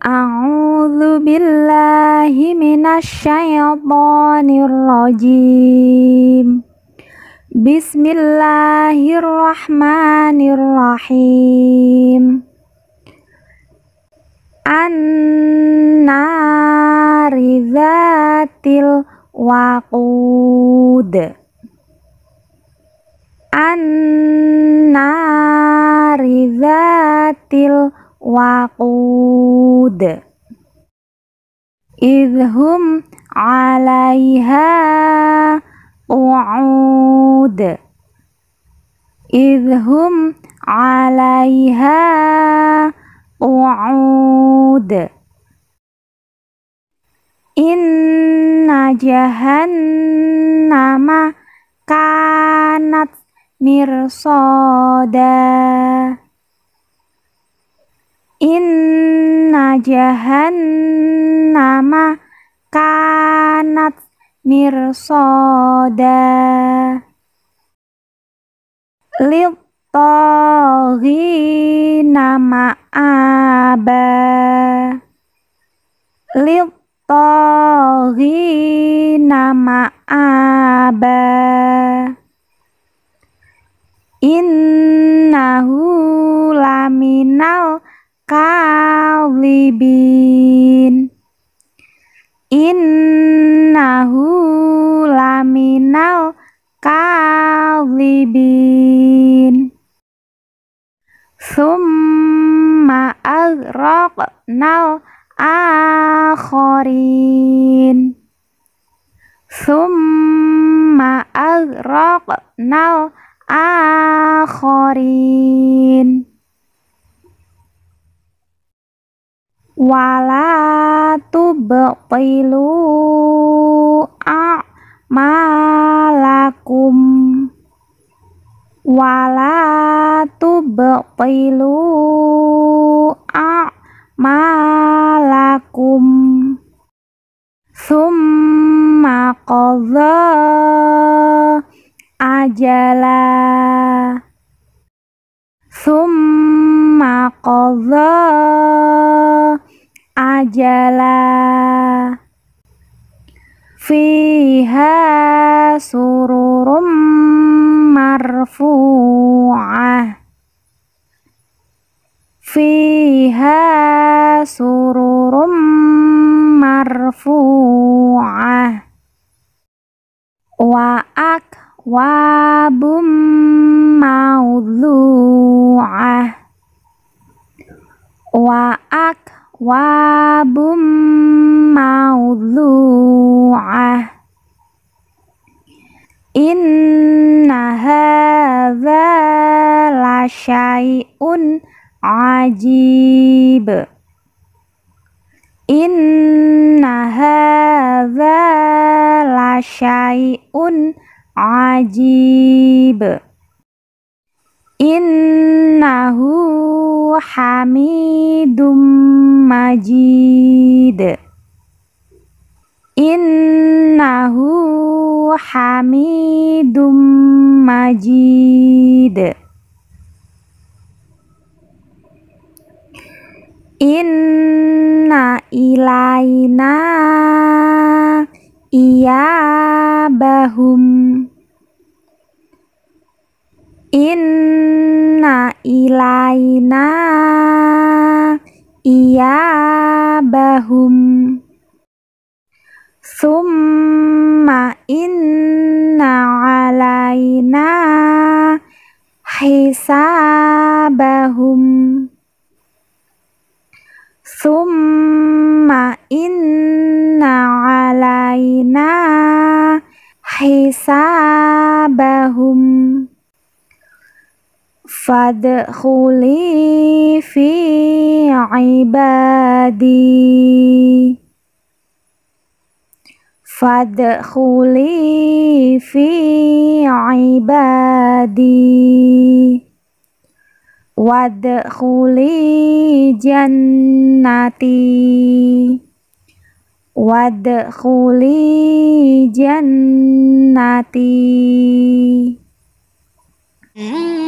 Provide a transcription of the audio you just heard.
A'udzu billahi minasyaitonir rajim. Bismillahirrahmanirrahim. An-narizatil waqud. An-narizatil waqud idhum alaiha qu'ud idhum alaiha qu'ud inna jahannama kanat mirsada jahannama kanat Mirsoda, lil nama aba lil nama aba innahu laminal ka mughlibin innahu laminal kalibin summa agroknal akhorin summa agraqnal akhirin wala tubtilu a'malakum wala tubtilu a'malakum summa qadha ajala summa qadha majalah fiha sururum marfu'ah fiha sururum marfu'ah wa akwabum maudhu'ah wa akwabum أكواب موضوعة إن هذا لشيء عجيب إن هذا لشيء عجيب إنه حميد Majid Innahu Hamidum Majid Inna ilaina Bahum, Inna ilaina Iya, bahum, summa inna alaina hisabahum summa inna alaina hisabahum fadkhuli fi ibadi fadkhuli fi ibadi wadkhuli jannati wadkhuli jannati mm.